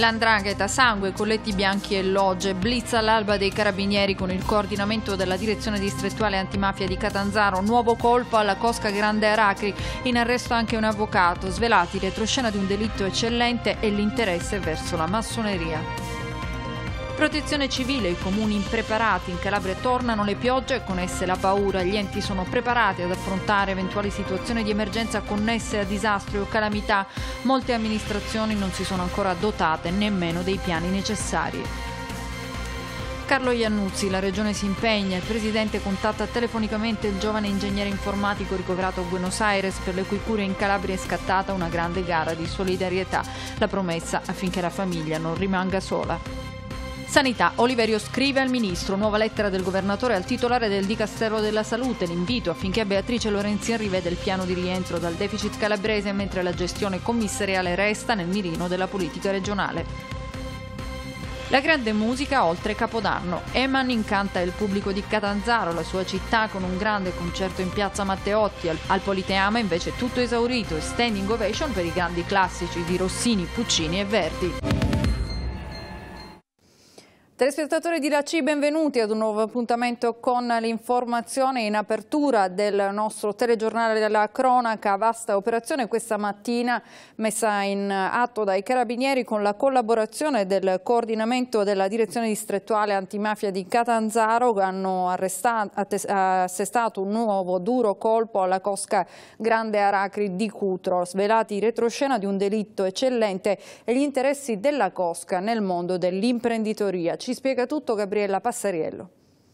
L'andrangheta sangue, colletti bianchi e logge, blitz all'alba dei carabinieri con il coordinamento della direzione distrettuale antimafia di Catanzaro, nuovo colpo alla Cosca Grande Aracri, in arresto anche un avvocato, svelati retroscena di un delitto eccellente e l'interesse verso la massoneria. Protezione civile, i comuni impreparati, in Calabria tornano le piogge e con esse la paura. Gli enti sono preparati ad affrontare eventuali situazioni di emergenza connesse a disastri o calamità. Molte amministrazioni non si sono ancora dotate nemmeno dei piani necessari. Carlo Iannuzzi, la regione si impegna, il presidente contatta telefonicamente il giovane ingegnere informatico ricoverato a Buenos Aires per le cui cure in Calabria è scattata una grande gara di solidarietà, la promessa affinché la famiglia non rimanga sola. Sanità. Oliverio scrive al Ministro, nuova lettera del Governatore al titolare del Dicastero della Salute, l'invito affinché Beatrice Lorenzin rivede il piano di rientro dal deficit calabrese mentre la gestione commissariale resta nel mirino della politica regionale. La grande musica oltre Capodanno. Eman incanta il pubblico di Catanzaro, la sua città, con un grande concerto in piazza Matteotti. Al, Politeama invece tutto esaurito e standing ovation per i grandi classici di Rossini, Puccini e Verdi. Telespettatori di Laci, benvenuti ad un nuovo appuntamento con l'informazione in apertura del nostro telegiornale della cronaca. Vasta operazione questa mattina messa in atto dai carabinieri con la collaborazione del coordinamento della direzione distrettuale antimafia di Catanzaro. Hanno assestato un nuovo duro colpo alla cosca Grande Aracri di Cutro, svelati retroscena di un delitto eccellente e gli interessi della cosca nel mondo dell'imprenditoria. Ci ci spiega tutto Gabriella Passariello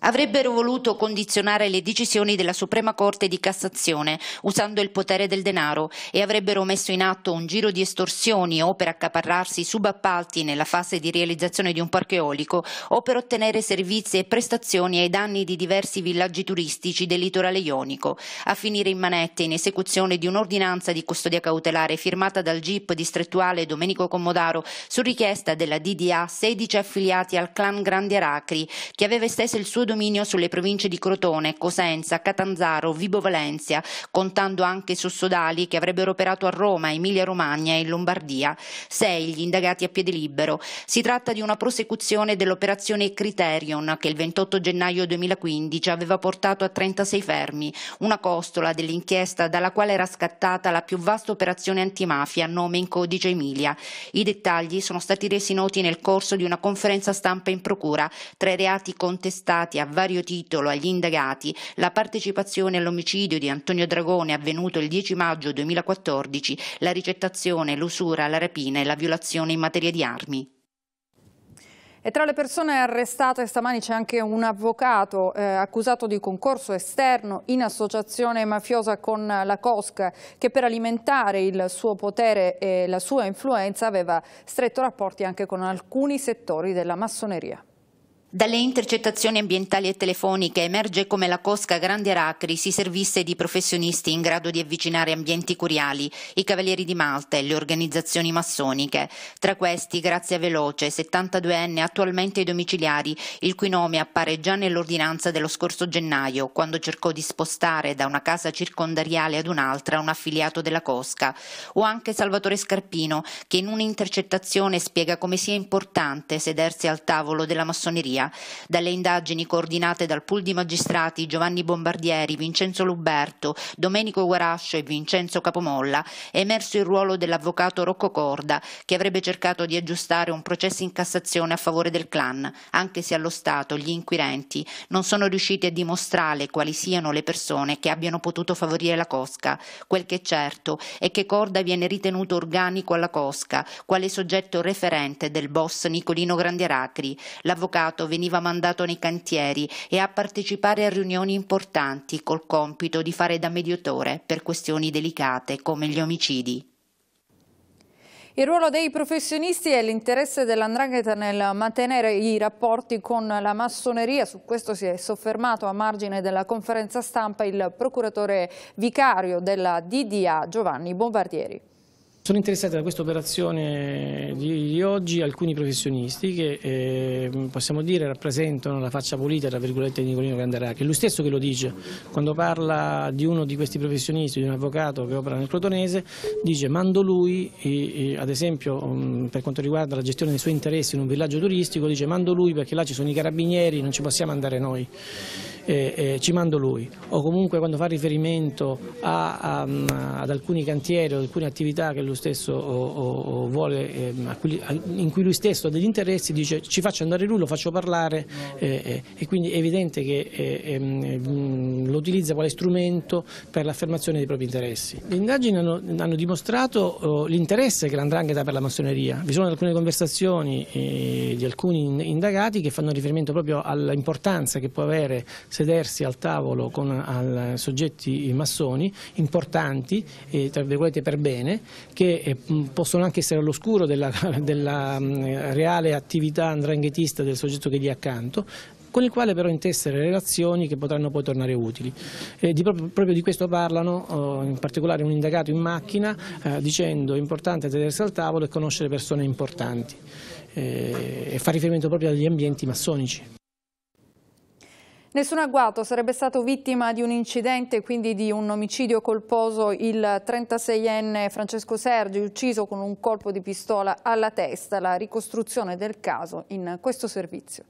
avrebbero voluto condizionare le decisioni della Suprema Corte di Cassazione usando il potere del denaro e avrebbero messo in atto un giro di estorsioni o per accaparrarsi subappalti nella fase di realizzazione di un parco eolico o per ottenere servizi e prestazioni ai danni di diversi villaggi turistici del litorale ionico, a finire in manette in esecuzione di un'ordinanza di custodia cautelare firmata dal GIP distrettuale Domenico Comodaro su richiesta della DDA 16 affiliati al clan Grandi Aracri, che aveva esteso il suo domicilio dominio sulle province di Crotone, Cosenza, Catanzaro, Vibo Valentia, contando anche i sussodali che avrebbero operato a Roma, Emilia-Romagna e in Lombardia. Sei gli indagati a piede libero. Si tratta di una prosecuzione dell'operazione Criterion che il 28 gennaio 2015 aveva portato a 36 fermi, una costola dell'inchiesta dalla quale era scattata la più vasta operazione antimafia a nome in codice Emilia. I dettagli sono stati resi noti nel corso di una conferenza stampa in procura tra i reati contestati a vario titolo agli indagati la partecipazione all'omicidio di Antonio Dragone avvenuto il 10 maggio 2014, la ricettazione, l'usura, la rapina e la violazione in materia di armi. E tra le persone arrestate stamani c'è anche un avvocato eh, accusato di concorso esterno in associazione mafiosa con la Cosca che per alimentare il suo potere e la sua influenza aveva stretto rapporti anche con alcuni settori della massoneria. Dalle intercettazioni ambientali e telefoniche emerge come la Cosca Grande Aracri si servisse di professionisti in grado di avvicinare ambienti curiali, i Cavalieri di Malta e le organizzazioni massoniche. Tra questi, Grazia Veloce, 72enne attualmente ai domiciliari, il cui nome appare già nell'ordinanza dello scorso gennaio, quando cercò di spostare da una casa circondariale ad un'altra un affiliato della Cosca. O anche Salvatore Scarpino, che in un'intercettazione spiega come sia importante sedersi al tavolo della massoneria Italia. Dalle indagini coordinate dal pool di magistrati Giovanni Bombardieri, Vincenzo Luberto, Domenico Guarascio e Vincenzo Capomolla è emerso il ruolo dell'avvocato Rocco Corda, che avrebbe cercato di aggiustare un processo in Cassazione a favore del clan, anche se allo Stato gli inquirenti non sono riusciti a dimostrare quali siano le persone che abbiano potuto favorire la cosca. Quel che è certo è che Corda viene ritenuto organico alla cosca, quale soggetto referente del boss Nicolino Grandieracri. L'avvocato veniva mandato nei cantieri e a partecipare a riunioni importanti col compito di fare da mediatore per questioni delicate come gli omicidi. Il ruolo dei professionisti e l'interesse dell'Andrangheta nel mantenere i rapporti con la massoneria, su questo si è soffermato a margine della conferenza stampa il procuratore vicario della DDA Giovanni Bombardieri. Sono interessati da questa operazione di, oggi alcuni professionisti che eh, possiamo dire rappresentano la faccia pulita tra virgolette, di Nicolino Candarà, che è lui stesso che lo dice. Quando parla di uno di questi professionisti, di un avvocato che opera nel Crotonese, dice mando lui, e, e, ad esempio um, per quanto riguarda la gestione dei suoi interessi in un villaggio turistico, dice mando lui perché là ci sono i carabinieri, non ci possiamo andare noi eh, eh, ci mando lui o comunque quando fa riferimento a, a, ad alcuni cantieri o ad alcune attività stesso, o, o, vuole, eh, in cui lui stesso ha degli interessi dice ci faccio andare lui, lo faccio parlare e quindi è evidente che ehm, lo utilizza quale strumento per l'affermazione dei propri interessi. Le indagini hanno, hanno dimostrato oh, l'interesse che l'andrangheta per la massoneria, vi sono alcune conversazioni eh, di alcuni indagati che fanno riferimento proprio all'importanza che può avere sedersi al tavolo con al, soggetti massoni importanti, eh, tra virgolette per bene, che eh, possono anche essere all'oscuro della, della mh, reale attività andranghetista del soggetto che gli è accanto, con il quale però intessere relazioni che potranno poi tornare utili. Eh, di proprio, proprio, di questo parlano eh, in particolare un indagato in macchina eh, dicendo è importante sedersi al tavolo e conoscere persone importanti eh, e fa riferimento proprio agli ambienti massonici. Nessun agguato, sarebbe stato vittima di un incidente, quindi di un omicidio colposo il 36enne Francesco Sergi, ucciso con un colpo di pistola alla testa. La ricostruzione del caso in questo servizio.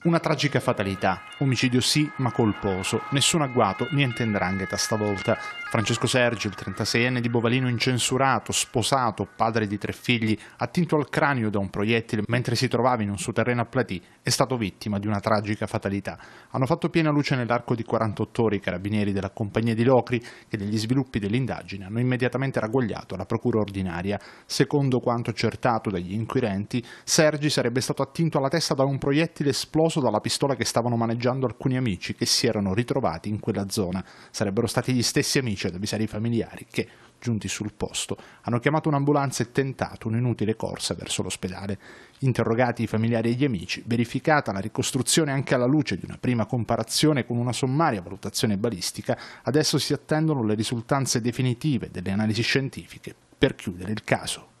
Una tragica fatalità, omicidio sì ma colposo, nessun agguato, niente indrangheta stavolta. Francesco Sergio, il 36enne di Bovalino incensurato, sposato, padre di tre figli, attinto al cranio da un proiettile mentre si trovava in un suo terreno a Platì, è stato vittima di una tragica fatalità. Hanno fatto piena luce nell'arco di 48 ore i carabinieri della compagnia di Locri che degli sviluppi dell'indagine hanno immediatamente ragguagliato la procura ordinaria. Secondo quanto accertato dagli inquirenti, Sergi sarebbe stato attinto alla testa da un proiettile esploso riposo dalla pistola che stavano maneggiando alcuni amici che si erano ritrovati in quella zona. Sarebbero stati gli stessi amici ad avvisare i familiari che, giunti sul posto, hanno chiamato un'ambulanza e tentato un'inutile corsa verso l'ospedale. Interrogati i familiari e gli amici, verificata la ricostruzione anche alla luce di una prima comparazione con una sommaria valutazione balistica, adesso si attendono le risultanze definitive delle analisi scientifiche per chiudere il caso.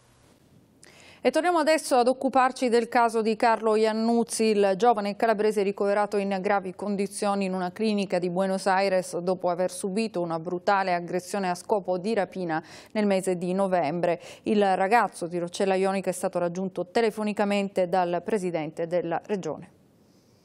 E torniamo adesso ad occuparci del caso di Carlo Iannuzzi, il giovane calabrese ricoverato in gravi condizioni in una clinica di Buenos Aires dopo aver subito una brutale aggressione a scopo di rapina nel mese di novembre. Il ragazzo di Roccella Ionica è stato raggiunto telefonicamente dal presidente della regione.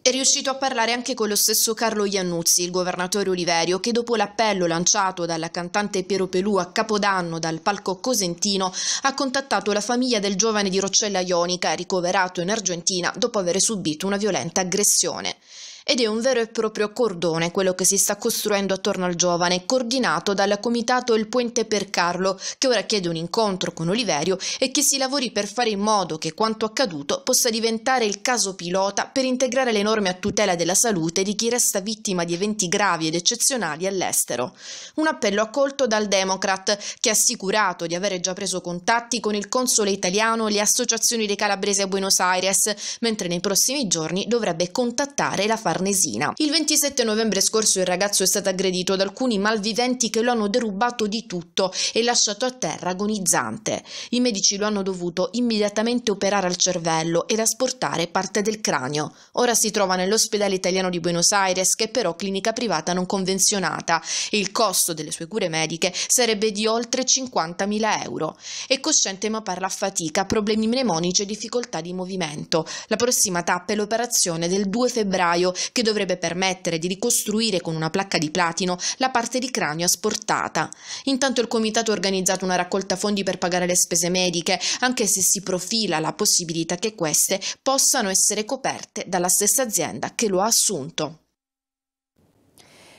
È riuscito a parlare anche con lo stesso Carlo Iannuzzi, il governatore Oliverio, che dopo l'appello lanciato dalla cantante Piero Pelù a Capodanno dal palco cosentino ha contattato la famiglia del giovane di Roccella Ionica ricoverato in Argentina dopo aver subito una violenta aggressione ed è un vero e proprio cordone quello che si sta costruendo attorno al giovane, coordinato dal comitato Il Puente per Carlo, che ora chiede un incontro con Oliverio e che si lavori per fare in modo che quanto accaduto possa diventare il caso pilota per integrare le norme a tutela della salute di chi resta vittima di eventi gravi ed eccezionali all'estero. Un appello accolto dal Democrat, che ha assicurato di avere già preso contatti con il console italiano e le associazioni dei calabresi a Buenos Aires, mentre nei prossimi giorni dovrebbe contattare la Farnesina. Farnesina. Il 27 novembre scorso il ragazzo è stato aggredito da alcuni malviventi che lo hanno derubato di tutto e lasciato a terra agonizzante. I medici lo hanno dovuto immediatamente operare al cervello ed asportare parte del cranio. Ora si trova nell'ospedale italiano di Buenos Aires, che è però clinica privata non convenzionata e il costo delle sue cure mediche sarebbe di oltre 50.000 euro. È cosciente ma parla a fatica, problemi mnemonici e difficoltà di movimento. La prossima tappa è l'operazione del 2 febbraio che dovrebbe permettere di ricostruire con una placca di platino la parte di cranio asportata. Intanto il comitato ha organizzato una raccolta fondi per pagare le spese mediche, anche se si profila la possibilità che queste possano essere coperte dalla stessa azienda che lo ha assunto.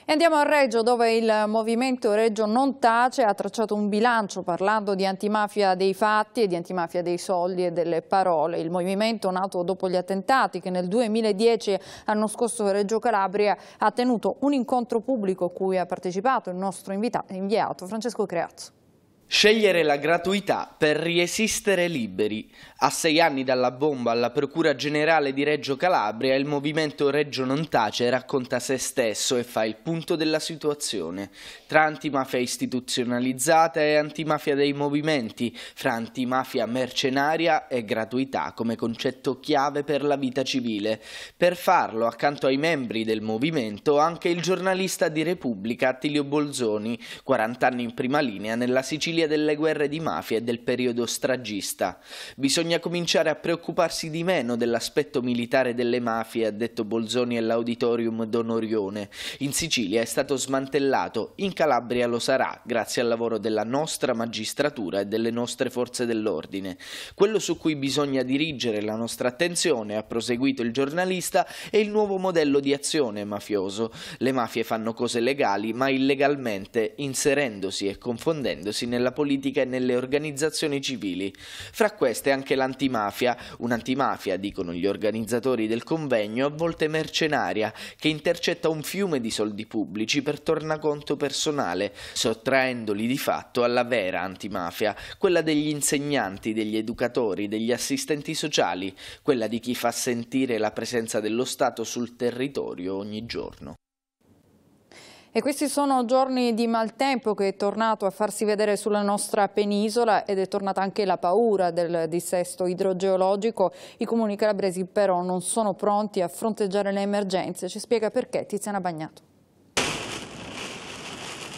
E andiamo a Reggio dove il Movimento Reggio Non Tace ha tracciato un bilancio parlando di antimafia dei fatti e di antimafia dei soldi e delle parole. Il movimento nato dopo gli attentati che nel 2010 hanno scosso Reggio Calabria ha tenuto un incontro pubblico a cui ha partecipato il nostro inviato Francesco Creazzo. Scegliere la gratuità per riesistere liberi. A sei anni dalla bomba alla Procura Generale di Reggio Calabria, il movimento Reggio non tace racconta se stesso e fa il punto della situazione. Tra antimafia istituzionalizzata e antimafia dei movimenti, fra antimafia mercenaria e gratuità come concetto chiave per la vita civile. Per farlo, accanto ai membri del movimento, anche il giornalista di Repubblica Attilio Bolzoni, 40 anni in prima linea nella Sicilia delle guerre di mafia e del periodo stragista. Bisogna bisogna cominciare a preoccuparsi di meno dell'aspetto militare delle mafie, ha detto Bolzoni all'auditorium d'Onorione. In Sicilia è stato smantellato, in Calabria lo sarà, grazie al lavoro della nostra magistratura e delle nostre forze dell'ordine. Quello su cui bisogna dirigere la nostra attenzione, ha proseguito il giornalista, è il nuovo modello di azione mafioso. Le mafie fanno cose legali, ma illegalmente, inserendosi e confondendosi nella politica e nelle organizzazioni civili. Fra queste anche la dell'antimafia, un'antimafia, dicono gli organizzatori del convegno, a volte mercenaria, che intercetta un fiume di soldi pubblici per tornaconto personale, sottraendoli di fatto alla vera antimafia, quella degli insegnanti, degli educatori, degli assistenti sociali, quella di chi fa sentire la presenza dello Stato sul territorio ogni giorno. E questi sono giorni di maltempo che è tornato a farsi vedere sulla nostra penisola ed è tornata anche la paura del dissesto idrogeologico. I comuni calabresi però non sono pronti a fronteggiare le emergenze. Ci spiega perché Tiziana Bagnato.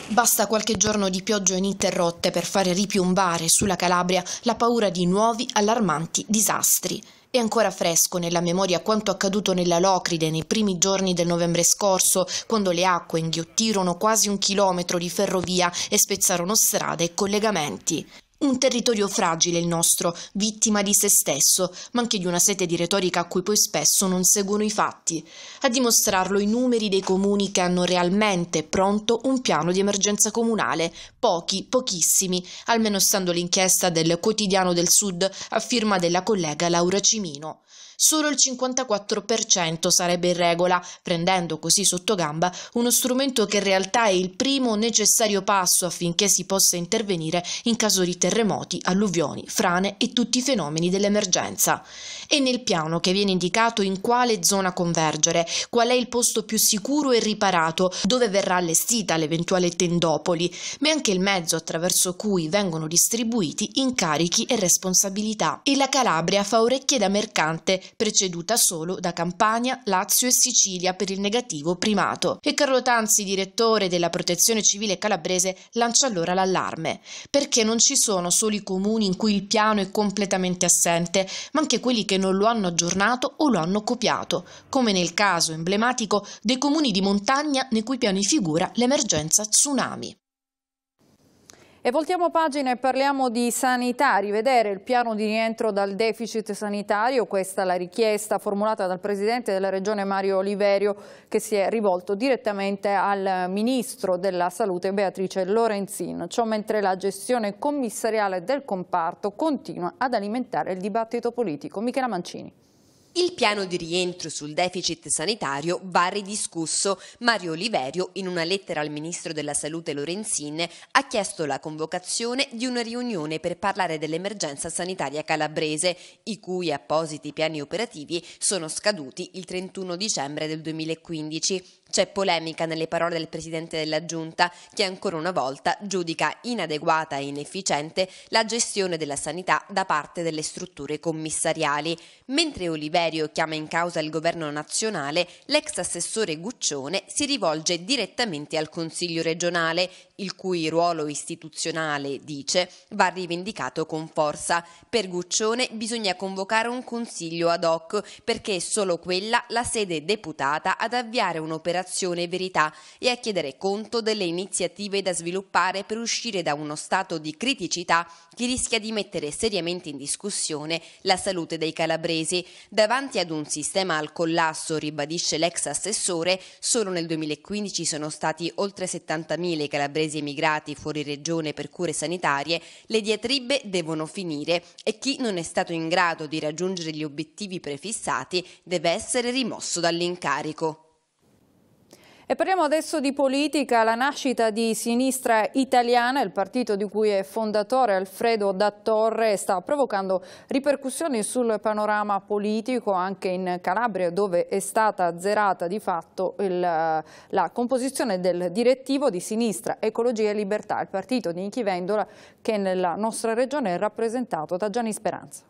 Basta qualche giorno di piogge ininterrotte per fare ripiombare sulla Calabria la paura di nuovi allarmanti disastri. È ancora fresco nella memoria quanto accaduto nella Locride nei primi giorni del novembre scorso, quando le acque inghiottirono quasi un chilometro di ferrovia e spezzarono strade e collegamenti. Un territorio fragile il nostro, vittima di se stesso, ma anche di una sete di retorica a cui poi spesso non seguono i fatti. A dimostrarlo i numeri dei comuni che hanno realmente pronto un piano di emergenza comunale, pochi, pochissimi, almeno stando l'inchiesta del Quotidiano del Sud a firma della collega Laura Cimino solo il 54% sarebbe in regola, prendendo così sotto gamba uno strumento che in realtà è il primo necessario passo affinché si possa intervenire in caso di terremoti, alluvioni, frane e tutti i fenomeni dell'emergenza. E nel piano che viene indicato in quale zona convergere, qual è il posto più sicuro e riparato, dove verrà allestita l'eventuale tendopoli, ma anche il mezzo attraverso cui vengono distribuiti incarichi e responsabilità. E la Calabria fa orecchie da mercante preceduta solo da Campania, Lazio e Sicilia per il negativo primato. E Carlo Tanzi, direttore della Protezione Civile Calabrese, lancia allora l'allarme, perché non ci sono solo i comuni in cui il piano è completamente assente, ma anche quelli che non lo hanno aggiornato o lo hanno copiato, come nel caso emblematico dei comuni di montagna nei cui piani figura l'emergenza tsunami. E voltiamo pagina e parliamo di sanità, rivedere il piano di rientro dal deficit sanitario, questa è la richiesta formulata dal Presidente della Regione Mario Oliverio che si è rivolto direttamente al Ministro della Salute Beatrice Lorenzin, ciò mentre la gestione commissariale del comparto continua ad alimentare il dibattito politico. Michela Mancini. Il piano di rientro sul deficit sanitario va ridiscusso. Mario Oliverio, in una lettera al ministro della Salute Lorenzin, ha chiesto la convocazione di una riunione per parlare dell'emergenza sanitaria calabrese, i cui appositi piani operativi sono scaduti il 31 dicembre del 2015. C'è polemica nelle parole del presidente della Giunta che ancora una volta giudica inadeguata e inefficiente la gestione della sanità da parte delle strutture commissariali. Mentre Oliverio chiama in causa il governo nazionale, l'ex assessore Guccione si rivolge direttamente al Consiglio regionale, il cui ruolo istituzionale, dice, va rivendicato con forza. Per Guccione bisogna convocare un consiglio ad hoc perché è solo quella la sede deputata ad avviare un'operazione comunicazione e verità e a chiedere conto delle iniziative da sviluppare per uscire da uno stato di criticità che rischia di mettere seriamente in discussione la salute dei calabresi. Davanti ad un sistema al collasso, ribadisce l'ex assessore, solo nel 2015 sono stati oltre 70.000 i calabresi emigrati fuori regione per cure sanitarie, le diatribe devono finire e chi non è stato in grado di raggiungere gli obiettivi prefissati deve essere rimosso dall'incarico. E parliamo adesso di politica, la nascita di Sinistra Italiana, il partito di cui è fondatore Alfredo Dattorre, sta provocando ripercussioni sul panorama politico anche in Calabria dove è stata azzerata di fatto il, la composizione del direttivo di Sinistra Ecologia e Libertà, il partito di Inchi Vendola che nella nostra regione è rappresentato da Gianni Speranza.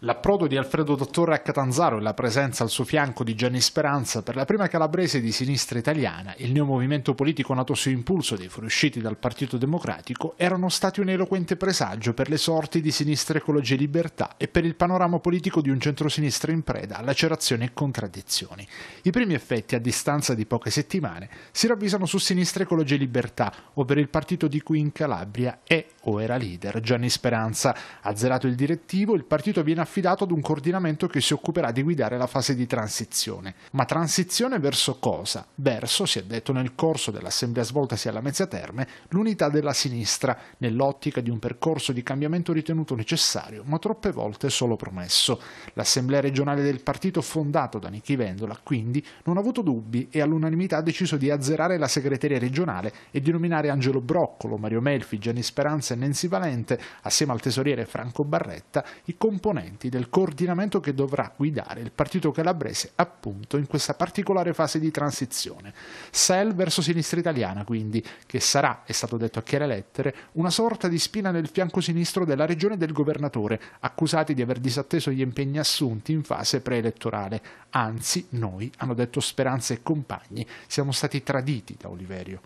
L'approdo di Alfredo Dottore a Catanzaro e la presenza al suo fianco di Gianni Speranza per la prima calabrese di sinistra italiana, il neo movimento politico nato su impulso dei fuoriusciti dal Partito Democratico, erano stati un eloquente presagio per le sorti di Sinistra Ecologia e Libertà e per il panorama politico di un centrosinistra in preda a lacerazioni e contraddizioni. I primi effetti, a distanza di poche settimane, si ravvisano su Sinistra Ecologia e Libertà, ovvero il partito di cui in Calabria è o era leader Gianni Speranza. Azzerato il direttivo, il partito viene affidato ad un coordinamento che si occuperà di guidare la fase di transizione. Ma transizione verso cosa? Verso, si è detto nel corso dell'assemblea svoltasi alla mezza terme, l'unità della sinistra, nell'ottica di un percorso di cambiamento ritenuto necessario, ma troppe volte solo promesso. L'assemblea regionale del partito fondato da Nichi Vendola, quindi, non ha avuto dubbi e all'unanimità ha deciso di azzerare la segreteria regionale e di nominare Angelo Broccolo, Mario Melfi, Gianni Speranza e Nancy Valente, assieme al tesoriere Franco Barretta, i componenti componenti del coordinamento che dovrà guidare il partito calabrese appunto in questa particolare fase di transizione. Sel verso sinistra italiana quindi, che sarà, è stato detto a chiare lettere, una sorta di spina nel fianco sinistro della regione del governatore, accusati di aver disatteso gli impegni assunti in fase preelettorale. Anzi, noi, hanno detto Speranza e compagni, siamo stati traditi da Oliverio.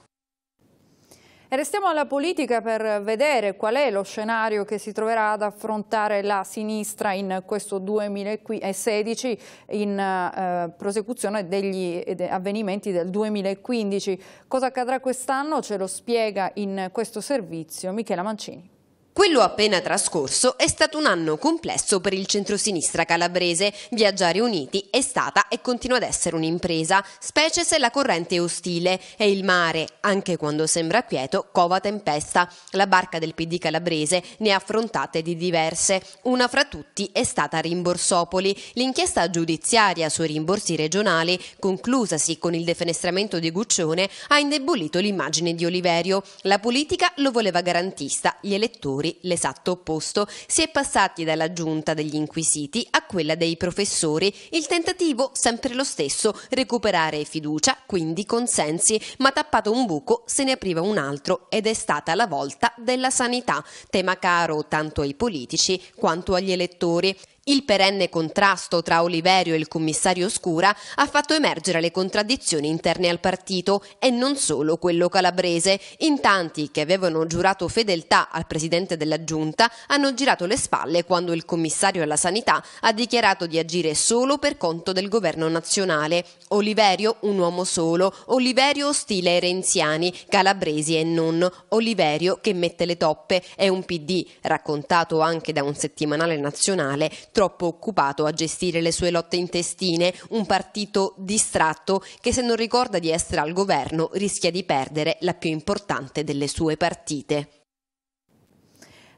E restiamo alla politica per vedere qual è lo scenario che si troverà ad affrontare la sinistra in questo 2016 in eh, prosecuzione degli avvenimenti del 2015. Cosa accadrà quest'anno ce lo spiega in questo servizio Michela Mancini. Quello appena trascorso è stato un anno complesso per il centrosinistra calabrese. Viaggiare uniti è stata e continua ad essere un'impresa, specie se la corrente è ostile e il mare, anche quando sembra quieto, cova tempesta. La barca del PD calabrese ne ha affrontate di diverse. Una fra tutti è stata Rimborsopoli, l'inchiesta giudiziaria sui rimborsi regionali, conclusasi con il defenestramento di Guccione, ha indebolito l'immagine di Oliverio. La politica lo voleva garantista, gli elettori Curi, l'esatto opposto, si è passati dalla giunta degli inquisiti a quella dei professori, il tentativo sempre lo stesso, recuperare fiducia, quindi consensi, ma tappato un buco se ne apriva un altro ed è stata la volta della sanità, tema caro tanto ai politici quanto agli elettori. Il perenne contrasto tra Oliverio e il commissario Scura ha fatto emergere le contraddizioni interne al partito e non solo quello calabrese. In tanti che avevano giurato fedeltà al presidente della giunta hanno girato le spalle quando il commissario alla sanità ha dichiarato di agire solo per conto del governo nazionale. Oliverio un uomo solo, Oliverio ostile ai renziani, calabresi e non, Oliverio che mette le toppe, è un PD raccontato anche da un settimanale nazionale troppo occupato a gestire le sue lotte intestine, un partito distratto che se non ricorda di essere al governo rischia di perdere la più importante delle sue partite.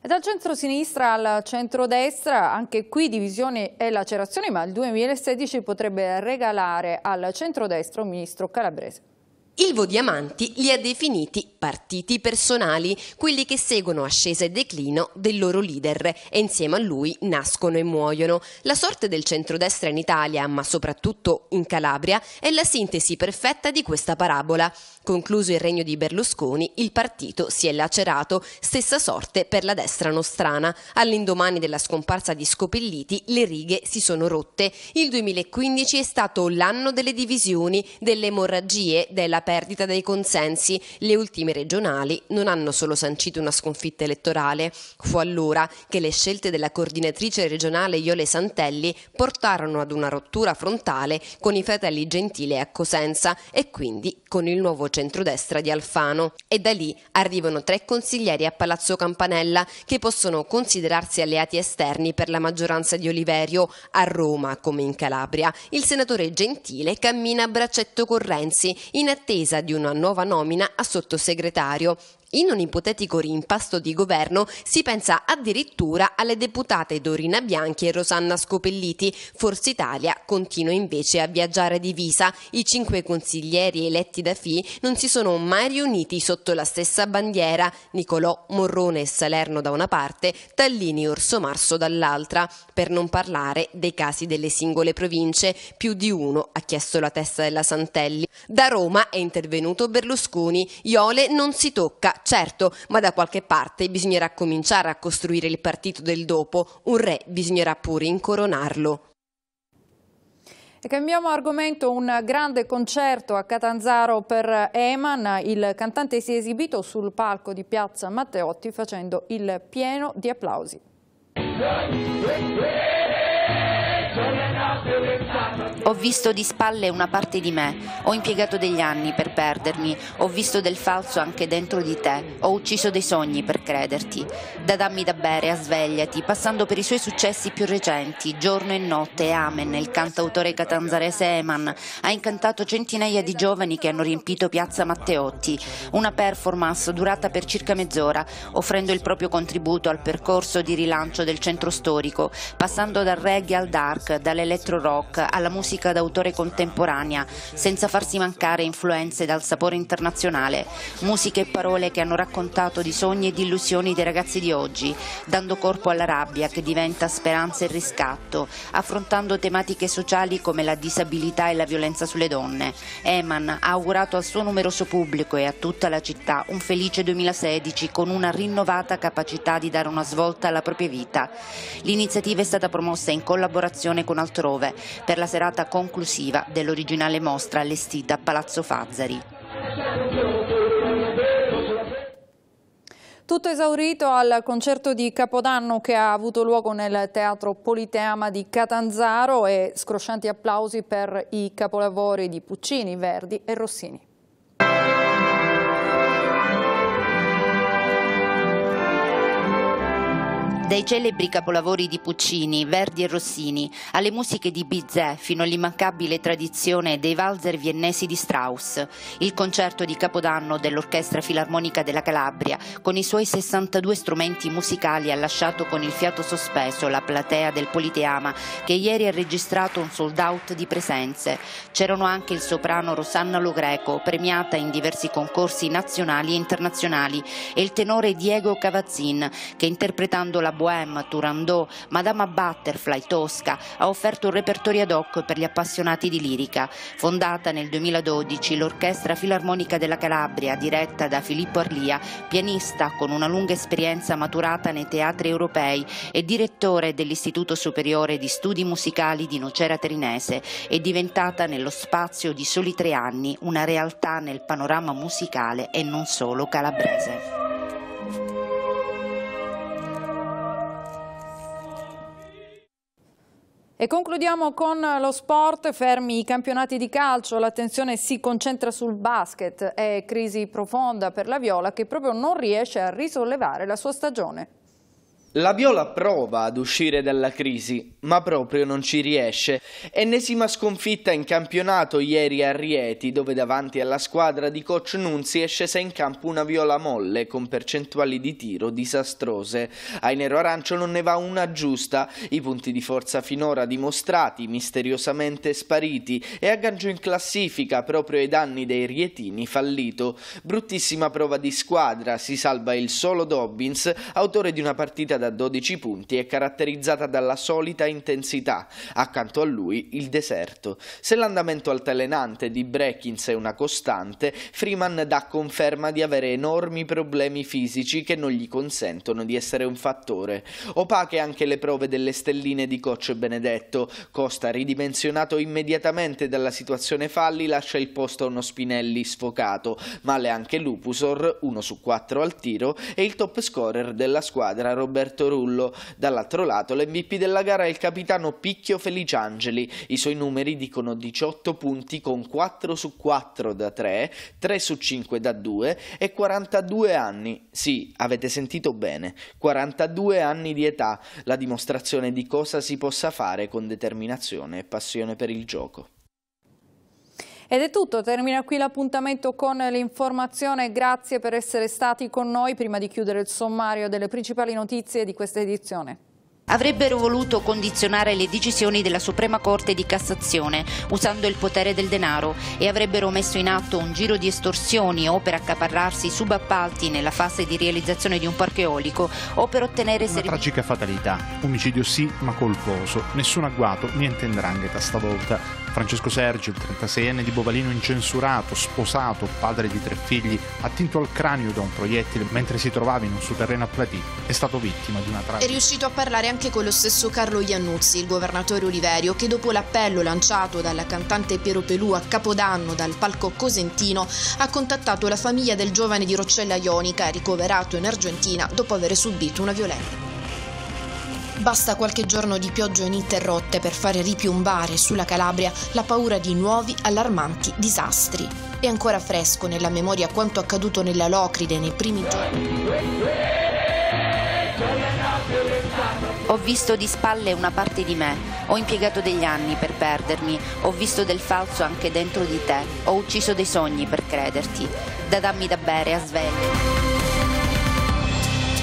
Dal centro-sinistra al centro-destra, anche qui divisioni e lacerazioni, ma il 2016 potrebbe regalare al centro-destra un ministro calabrese. Ilvo Diamanti li ha definiti partiti personali, quelli che seguono ascesa e declino del loro leader e insieme a lui nascono e muoiono. La sorte del centrodestra in Italia, ma soprattutto in Calabria, è la sintesi perfetta di questa parabola. Concluso il regno di Berlusconi, il partito si è lacerato, stessa sorte per la destra nostrana. All'indomani della scomparsa di Scopelliti le righe si sono rotte. Il 2015 è stato l'anno delle divisioni, delle emorragie, della perdita dei consensi, le ultime regionali non hanno solo sancito una sconfitta elettorale. Fu allora che le scelte della coordinatrice regionale Iole Santelli portarono ad una rottura frontale con i fratelli Gentile a Cosenza e quindi con il nuovo centrodestra di Alfano. E da lì arrivano tre consiglieri a Palazzo Campanella che possono considerarsi alleati esterni per la maggioranza di Oliverio. A Roma, come in Calabria, il senatore Gentile cammina a braccetto con Renzi in attesa attesa di una nuova nomina a sottosegretario in un ipotetico rimpasto di governo si pensa addirittura alle deputate Dorina Bianchi e Rosanna Scopelliti. Forza Italia continua invece a viaggiare divisa. I cinque consiglieri eletti da FI non si sono mai riuniti sotto la stessa bandiera. Nicolò Morrone e Salerno da una parte, Tallini e Orsomarso dall'altra. Per non parlare dei casi delle singole province, più di uno ha chiesto la testa della Santelli. Da Roma è intervenuto Berlusconi. Iole non si tocca, certo, ma da qualche parte bisognerà cominciare a costruire il partito del dopo, un re bisognerà pure incoronarlo. E cambiamo argomento, un grande concerto a Catanzaro per Eman, il cantante si è esibito sul palco di Piazza Matteotti facendo il pieno di applausi. Ho visto di spalle una parte di me, ho impiegato degli anni per perdermi, ho visto del falso anche dentro di te, ho ucciso dei sogni per crederti. Da dammi da bere a svegliati, passando per i suoi successi più recenti, giorno e notte, Amen, il cantautore catanzarese Eman, ha incantato centinaia di giovani che hanno riempito Piazza Matteotti, una performance durata per circa mezz'ora, offrendo il proprio contributo al percorso di rilancio del centro storico, passando dal reggae al dark, dall'elettro rock alla musica musica d'autore contemporanea, senza farsi mancare influenze dal sapore internazionale, musiche e parole che hanno raccontato di sogni e di illusioni dei ragazzi di oggi, dando corpo alla rabbia che diventa speranza e riscatto, affrontando tematiche sociali come la disabilità e la violenza sulle donne. Eman ha augurato al suo numeroso pubblico e a tutta la città un felice 2016 con una rinnovata capacità di dare una svolta alla propria vita. L'iniziativa è stata promossa in collaborazione con Altrove per la serata giornata conclusiva dell'originale mostra allestita a Palazzo Fazzari. Tutto esaurito al concerto di Capodanno che ha avuto luogo nel Teatro Politeama di Catanzaro e scroscianti applausi per i capolavori di Puccini, Verdi e Rossini. Dai celebri capolavori di Puccini, Verdi e Rossini, alle musiche di Bizet fino all'immancabile tradizione dei valzer viennesi di Strauss, il concerto di Capodanno dell'Orchestra Filarmonica della Calabria, con i suoi 62 strumenti musicali ha lasciato con il fiato sospeso la platea del Politeama, che ieri ha registrato un sold out di presenze. C'erano anche il soprano Rosanna Lo Greco, premiata in diversi concorsi nazionali e internazionali, e il tenore Diego Cavazzin, che interpretando la Bohème, Turandot, Madama Butterfly, Tosca, ha offerto un repertorio ad hoc per gli appassionati di lirica. Fondata nel 2012, l'Orchestra Filarmonica della Calabria, diretta da Filippo Arlia, pianista con una lunga esperienza maturata nei teatri europei e direttore dell'Istituto Superiore di Studi Musicali di Nocera Terinese, è diventata nello spazio di soli tre anni una realtà nel panorama musicale e non solo calabrese. E concludiamo con lo sport, fermi i campionati di calcio, l'attenzione si concentra sul basket, è crisi profonda per la Viola che proprio non riesce a risollevare la sua stagione. La Viola prova ad uscire dalla crisi, ma proprio non ci riesce. Ennesima sconfitta in campionato ieri a Rieti, dove davanti alla squadra di coach Nunzi è scesa in campo una Viola molle con percentuali di tiro disastrose. Ai nero-arancio non ne va una giusta, i punti di forza finora dimostrati, misteriosamente spariti e aggancio in classifica proprio ai danni dei rietini fallito. Bruttissima prova di squadra, si salva il solo Dobbins, autore di una partita da 12 punti è caratterizzata dalla solita intensità, accanto a lui il deserto. Se l'andamento altalenante di Breckins è una costante, Freeman dà conferma di avere enormi problemi fisici che non gli consentono di essere un fattore. Opache anche le prove delle stelline di coach Benedetto. Costa, ridimensionato immediatamente dalla situazione falli, lascia il posto a uno Spinelli sfocato, male anche Lupusor, 1 su 4 al tiro, e il top scorer della squadra Roberto Alberto Rullo. Dall'altro lato l'MVP della gara è il capitano Picchio Feliciangeli. I suoi numeri dicono 18 punti con 4 su 4 da 3, 3 su 5 da 2 e 42 anni. Sì, avete sentito bene, 42 anni di età, la dimostrazione di cosa si possa fare con determinazione e passione per il gioco. Ed è tutto, termina qui l'appuntamento con l'informazione. Grazie per essere stati con noi prima di chiudere il sommario delle principali notizie di questa edizione avrebbero voluto condizionare le decisioni della Suprema Corte di Cassazione usando il potere del denaro e avrebbero messo in atto un giro di estorsioni o per accaparrarsi subappalti nella fase di realizzazione di un parco eolico o per ottenere Una tragica fatalità, omicidio sì ma colposo, nessun agguato, niente in drangheta stavolta. Francesco Sergio, il 36enne di Bovalino incensurato, sposato, padre di tre figli, attinto al cranio da un proiettile mentre si trovava in un suo a Platì, è stato vittima di una tragedia. È riuscito a parlare anche con lo stesso Carlo Iannuzzi, il governatore Oliverio, che dopo l'appello lanciato dalla cantante Piero Pelù a Capodanno dal palco cosentino, ha contattato la famiglia del giovane di Roccella Ionica, ricoverato in Argentina dopo aver subito una violenza. Basta qualche giorno di pioggia ininterrotte per fare ripiombare sulla Calabria la paura di nuovi allarmanti disastri. È ancora fresco nella memoria quanto accaduto nella Locride nei primi giorni. Ho visto di spalle una parte di me, ho impiegato degli anni per perdermi, ho visto del falso anche dentro di te, ho ucciso dei sogni per crederti. Da dammi da bere a sveglia.